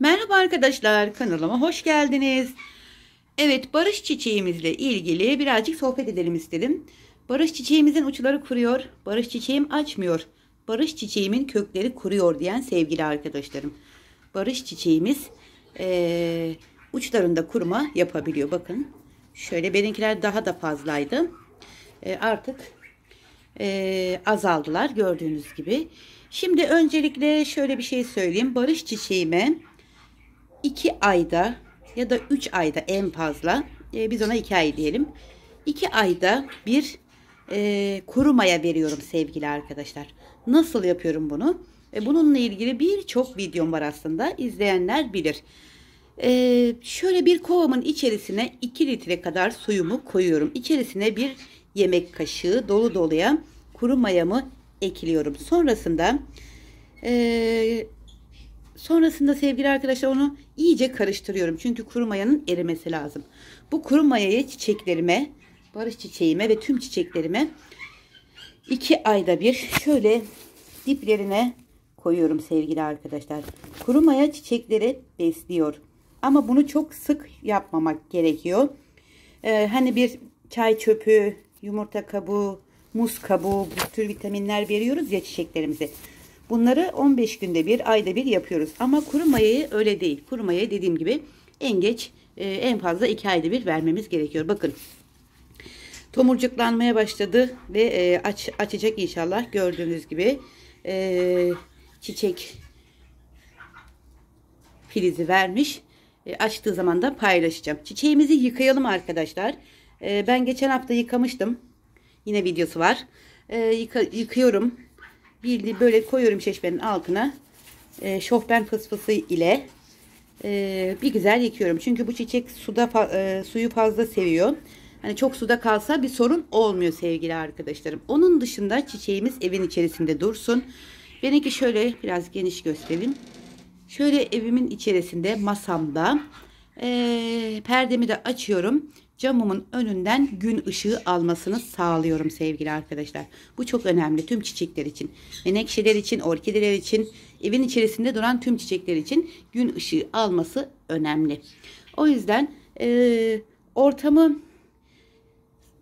Merhaba arkadaşlar kanalıma hoş geldiniz. Evet barış çiçeğimizle ilgili birazcık sohbet edelim istedim. Barış çiçeğimizin uçları kuruyor, barış çiçeğim açmıyor, barış çiçeğimin kökleri kuruyor diyen sevgili arkadaşlarım. Barış çiçeğimiz ee, uçlarında kurma yapabiliyor bakın. Şöyle benimkiler daha da fazlaydı. E, artık e, azaldılar gördüğünüz gibi. Şimdi öncelikle şöyle bir şey söyleyeyim. Barış çiçeğime 2 ayda ya da 3 ayda en fazla e, biz ona 2 ay diyelim. 2 ayda bir e, korumaya veriyorum sevgili arkadaşlar. Nasıl yapıyorum bunu? E, bununla ilgili birçok videom var aslında. İzleyenler bilir. E, şöyle bir kovamın içerisine 2 litre kadar suyumu koyuyorum. İçerisine bir yemek kaşığı dolu doluya kuru mayamı ekliyorum. Sonrasında e, Sonrasında sevgili arkadaşlar onu iyice karıştırıyorum. Çünkü kuru mayanın erimesi lazım. Bu kuru mayayı çiçeklerime, barış çiçeğime ve tüm çiçeklerime iki ayda bir şöyle diplerine koyuyorum sevgili arkadaşlar. Kuru maya çiçekleri besliyor. Ama bunu çok sık yapmamak gerekiyor. Ee, hani bir çay çöpü, yumurta kabuğu, muz kabuğu bu tür vitaminler veriyoruz ya çiçeklerimize. Bunları 15 günde bir, ayda bir yapıyoruz. Ama kuru mayayı öyle değil. Kuru mayayı dediğim gibi en geç e, en fazla 2 ayda bir vermemiz gerekiyor. Bakın tomurcuklanmaya başladı ve e, aç, açacak inşallah gördüğünüz gibi e, çiçek filizi vermiş. Açtığı zaman da paylaşacağım. Çiçeğimizi yıkayalım arkadaşlar. Ben geçen hafta yıkamıştım. Yine videosu var. Yıka, yıkıyorum. Bildiği böyle koyuyorum çeşmenin altına. E, şofben fısfısı ile e, bir güzel yıkıyorum. Çünkü bu çiçek suda e, suyu fazla seviyor. Hani çok suda kalsa bir sorun olmuyor sevgili arkadaşlarım. Onun dışında çiçeğimiz evin içerisinde dursun. Benimki şöyle biraz geniş göstereyim. Şöyle evimin içerisinde masamda e, perdemi de açıyorum camımın önünden gün ışığı almasını sağlıyorum sevgili arkadaşlar. Bu çok önemli tüm çiçekler için. Menekşeler için, orkideler için, evin içerisinde duran tüm çiçekler için gün ışığı alması önemli. O yüzden e, ortamı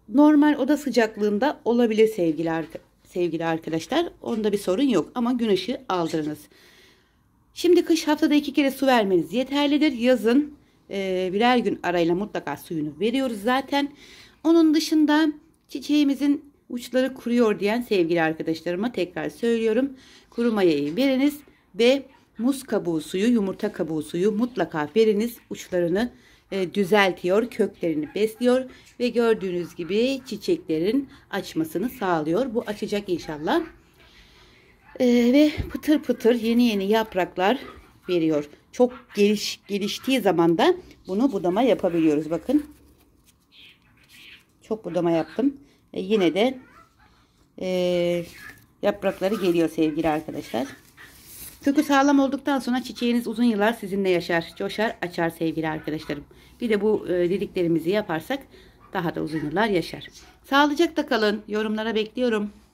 normal oda sıcaklığında olabilir sevgili arkadaşlar sevgili arkadaşlar. Onda bir sorun yok ama gün ışığı aldırınız. Şimdi kış haftada iki kere su vermeniz yeterlidir. Yazın ee, birer gün arayla mutlaka suyunu veriyoruz zaten. Onun dışında çiçeğimizin uçları kuruyor diyen sevgili arkadaşlarıma tekrar söylüyorum. Kuru mayayı veriniz ve muz kabuğu suyu, yumurta kabuğu suyu mutlaka veriniz. Uçlarını e, düzeltiyor, köklerini besliyor ve gördüğünüz gibi çiçeklerin açmasını sağlıyor. Bu açacak inşallah. Ee, ve pıtır pıtır yeni yeni yapraklar veriyor. Çok geliş, geliştiği zaman da bunu budama yapabiliyoruz. Bakın. Çok budama yaptım. E, yine de e, yaprakları geliyor sevgili arkadaşlar. Kökü sağlam olduktan sonra çiçeğiniz uzun yıllar sizinle yaşar, coşar, açar sevgili arkadaşlarım. Bir de bu e, dediklerimizi yaparsak daha da uzun yıllar yaşar. Sağlıcakla kalın. Yorumlara bekliyorum.